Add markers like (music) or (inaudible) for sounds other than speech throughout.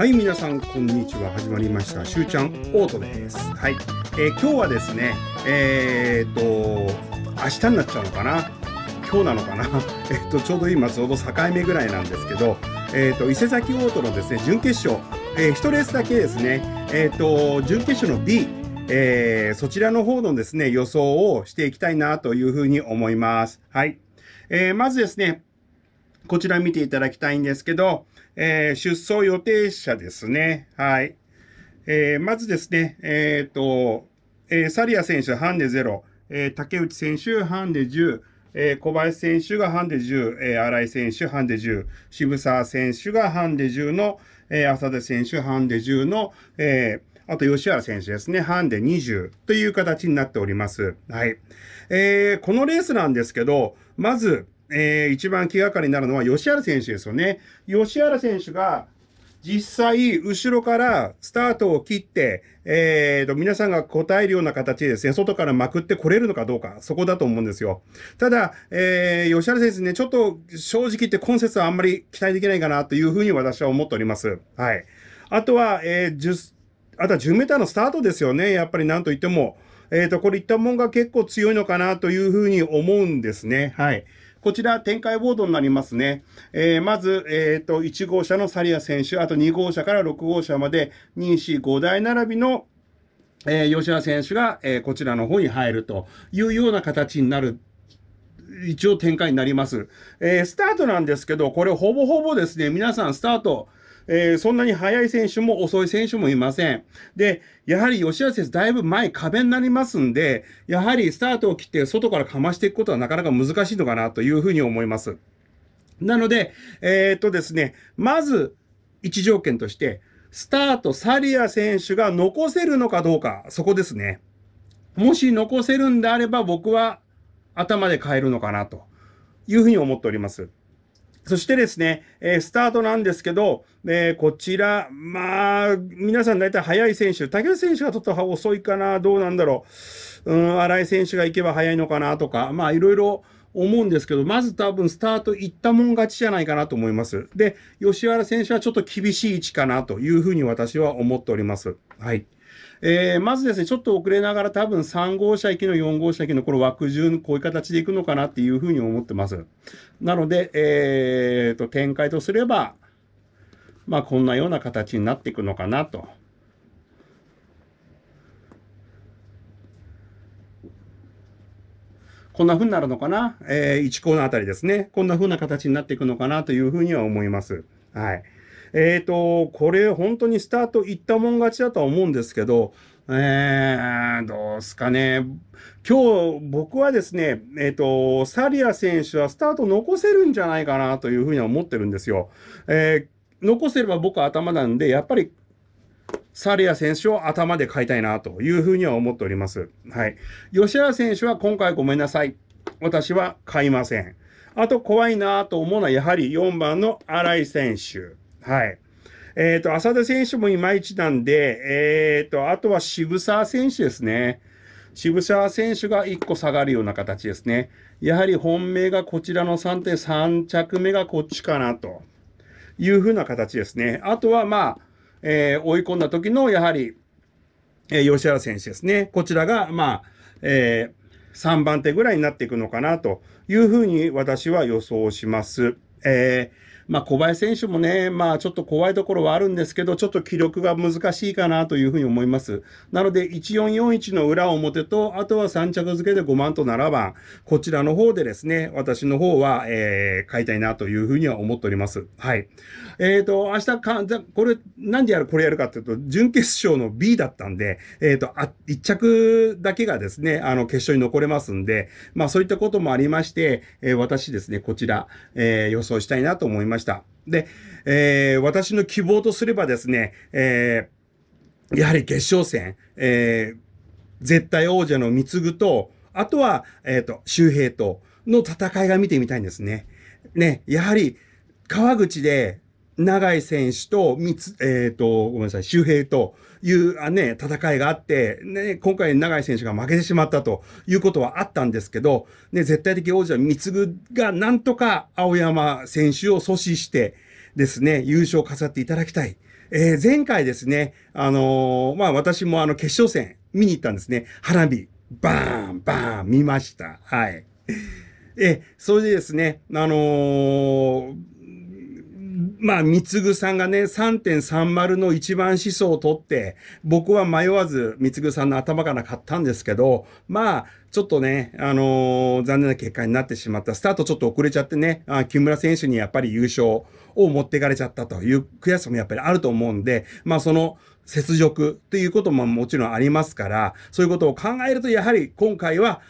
はい、皆さん、こんにちは。始まりました。しゅうちゃん、オートです。はい。えー、今日はですね、えー、っと、明日になっちゃうのかな今日なのかな (laughs) えっと、ちょうど今、ちょうど境目ぐらいなんですけど、えー、っと、伊勢崎オートのですね、準決勝、えー、1レースだけですね、えっと、準決勝の B、えそちらの方のですね、予想をしていきたいなというふうに思います。はい。えー、まずですね、こちら見ていただきたいんですけど、えー、出走予定者ですね。はい。えー、まずですね、えっ、と、えー、サリア選手、ハンデ0、えー、竹内選手、ハンデ10、えー、小林選手がハンデ10、えー、新井選手、ハンデ10、渋沢選手がハンデ10の、えー、浅田選手、ハンデ10の、えー、あと吉原選手ですね、ハンデ20という形になっております。はい。えー、このレースなんですけど、まず、えー、一番気がかりになるのは吉原選手ですよね。吉原選手が実際、後ろからスタートを切って、えー、と、皆さんが答えるような形でですね、外からまくってこれるのかどうか、そこだと思うんですよ。ただ、えー、吉原先生ね、ちょっと正直言って今節はあんまり期待できないかなというふうに私は思っております。はい。あとは、えー、10、あとは10メーターのスタートですよね。やっぱりなんといっても。えっ、ー、と、これいったもんが結構強いのかなというふうに思うんですね。はい。こちら展開ボードになりますね。えー、まず、えっ、ー、と、1号車のサリア選手、あと2号車から6号車まで、2、4、5台並びのえー、吉田選手が、えー、こちらの方に入るというような形になる。一応展開になります。えー、スタートなんですけど、これほぼほぼですね、皆さんスタート、えー、そんなに速い選手も遅い選手もいません。で、やはり吉安選手、だいぶ前壁になりますんで、やはりスタートを切って外からかましていくことはなかなか難しいのかなというふうに思います。なので、えー、っとですね、まず、一条件として、スタート、サリア選手が残せるのかどうか、そこですね。もし残せるんであれば、僕は頭で変えるのかなというふうに思っております。そしてですね、えスタートなんですけど、えこちら、まあ、皆さん大体速い選手、竹内選手がちょっと遅いかな、どうなんだろう、うん、新井選手が行けば速いのかなとか、まあ、いろいろ思うんですけど、まず多分スタート行ったもん勝ちじゃないかなと思います。で、吉原選手はちょっと厳しい位置かなというふうに私は思っております。はい。えー、まずですね、ちょっと遅れながら多分3号車行きの4号車行きのこの枠順、こういう形で行くのかなっていうふうに思ってます。なので、えー、と、展開とすれば、まあ、こんなような形になっていくのかなと。こんなふうになるのかな、えー、1コーナーあたりですね。こんなふうな形になっていくのかなというふうには思います。はい。えっ、ー、と、これ本当にスタートいったもん勝ちだとは思うんですけど、えー、どうすかね。今日僕はですね、えっ、ー、と、サリア選手はスタート残せるんじゃないかなというふうには思ってるんですよ。えー、残せれば僕は頭なんで、やっぱりサリア選手を頭で買いたいなというふうには思っております。はい。吉原選手は今回ごめんなさい。私は買いません。あと怖いなと思うのはやはり4番の新井選手。はい。えっ、ー、と、浅田選手もいまいちなんで、えっ、ー、と、あとは渋沢選手ですね。渋沢選手が1個下がるような形ですね。やはり本命がこちらの3点、3着目がこっちかなというふうな形ですね。あとは、まあ、えー、追い込んだ時の、やはり、えー、吉原選手ですね。こちらが、まあ、えー、3番手ぐらいになっていくのかなというふうに私は予想します。えーまあ、小林選手もね、まあ、ちょっと怖いところはあるんですけど、ちょっと気力が難しいかなというふうに思います。なので、1441の裏表と、あとは3着付けで5番と7番、こちらの方でですね、私の方は、えー、買いたいなというふうには思っております。はい。えっ、ー、と、明日か、これ、なんでやる、これやるかっていうと、準決勝の B だったんで、えっ、ー、と、あ、1着だけがですね、あの、決勝に残れますんで、まあ、そういったこともありまして、えー、私ですね、こちら、えー、予想したいなと思いました。した。で、えー、私の希望とすればですね、えー、やはり決勝戦、えー、絶対王者の貢と、あとは、えっ、ー、と、周平との戦いが見てみたいんですね。ね、やはり、川口で、長井選手と、みつ、えっ、ー、と、ごめんなさい、周平と、いうね、戦いがあって、ね、今回永井選手が負けてしまったということはあったんですけど、ね、絶対的王者三ぐがなんとか青山選手を阻止してですね、優勝を飾っていただきたい。えー、前回ですね、あのー、まあ、私もあの決勝戦見に行ったんですね。花火、バーン、バーン、見ました。はい。え、それでですね、あのーまあ、三ぐさんがね、3.30の一番思想を取って、僕は迷わず三ぐさんの頭から買ったんですけど、まあ、ちょっとね、あのー、残念な結果になってしまった。スタートちょっと遅れちゃってね、あ木村選手にやっぱり優勝を持っていかれちゃったという悔しさもやっぱりあると思うんで、まあ、その、雪辱ということももちろんありますから、そういうことを考えると、やはり今回は、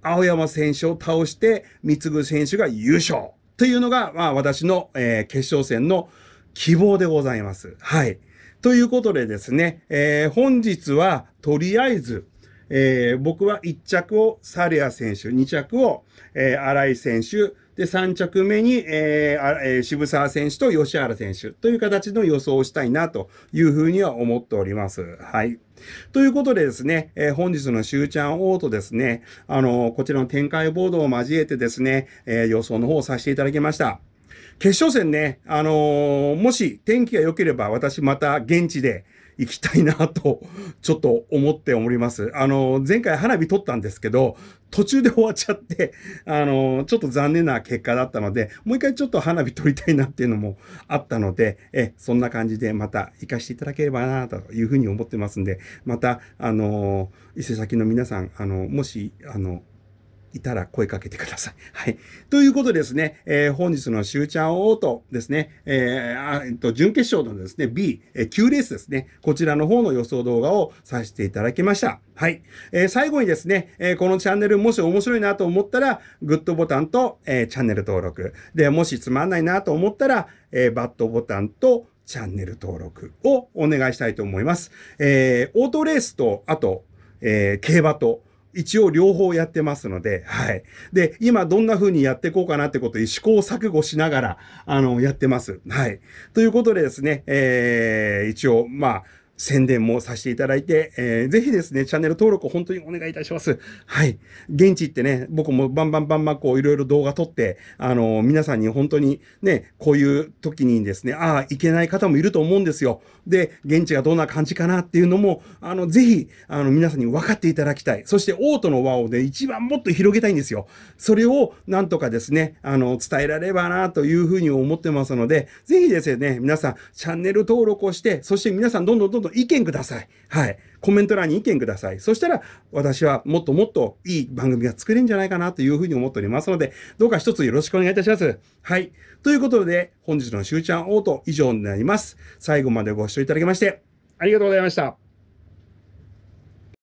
青山選手を倒して、三ぐ選手が優勝。というのが、まあ、私の、えー、決勝戦の希望でございます。はい。ということでですね、えー、本日はとりあえず、えー、僕は1着をサリア選手、2着を、えー、新井選手、で、3着目に、えー、渋沢選手と吉原選手という形の予想をしたいなというふうには思っております。はい。ということでですね、えー、本日のしゅうちゃん王とですね、あのー、こちらの展開ボードを交えてですね、えー、予想の方をさせていただきました。決勝戦ね、あのもし天気が良ければ私また現地で、行きたいなと、ちょっと思っております。あの、前回花火撮ったんですけど、途中で終わっちゃって、あの、ちょっと残念な結果だったので、もう一回ちょっと花火撮りたいなっていうのもあったので、え、そんな感じでまた行かせていただければなというふうに思ってますんで、また、あの、伊勢崎の皆さん、あの、もし、あの、いたら声かけてください。(laughs) はい。ということですね、えー、本日のシューちゃんオートですね、えー、えー、と、準決勝のですね、B、えー、9レースですね、こちらの方の予想動画をさせていただきました。はい。えー、最後にですね、えこのチャンネルもし面白いなと思ったら、グッドボタンと、えチャンネル登録。で、もしつまんないなと思ったら、えバッドボタンと、チャンネル登録をお願いしたいと思います。えオートレースと、あと、え競馬と、一応両方やってますので、はい。で、今どんな風にやっていこうかなってことで試行錯誤しながら、あの、やってます。はい。ということでですね、えー、一応、まあ、宣伝もさせていただいて、えー、ぜひですね、チャンネル登録を本当にお願いいたします。はい。現地行ってね、僕もバンバンバンバンこういろいろ動画撮って、あのー、皆さんに本当にね、こういう時にですね、ああ、いけない方もいると思うんですよ。で、現地がどんな感じかなっていうのも、あの、ぜひ、あの、皆さんに分かっていただきたい。そして、オートの輪をね、一番もっと広げたいんですよ。それを、なんとかですね、あの、伝えられればなというふうに思ってますので、ぜひですね、皆さん、チャンネル登録をして、そして皆さんどんどんどんどんと意見ください。はい。コメント欄に意見ください。そしたら、私はもっともっといい番組が作れるんじゃないかなというふうに思っておりますので、どうか一つよろしくお願いいたします。はい。ということで、本日のしゅうちゃんオート以上になります。最後までご視聴いただきまして、ありがとうございました。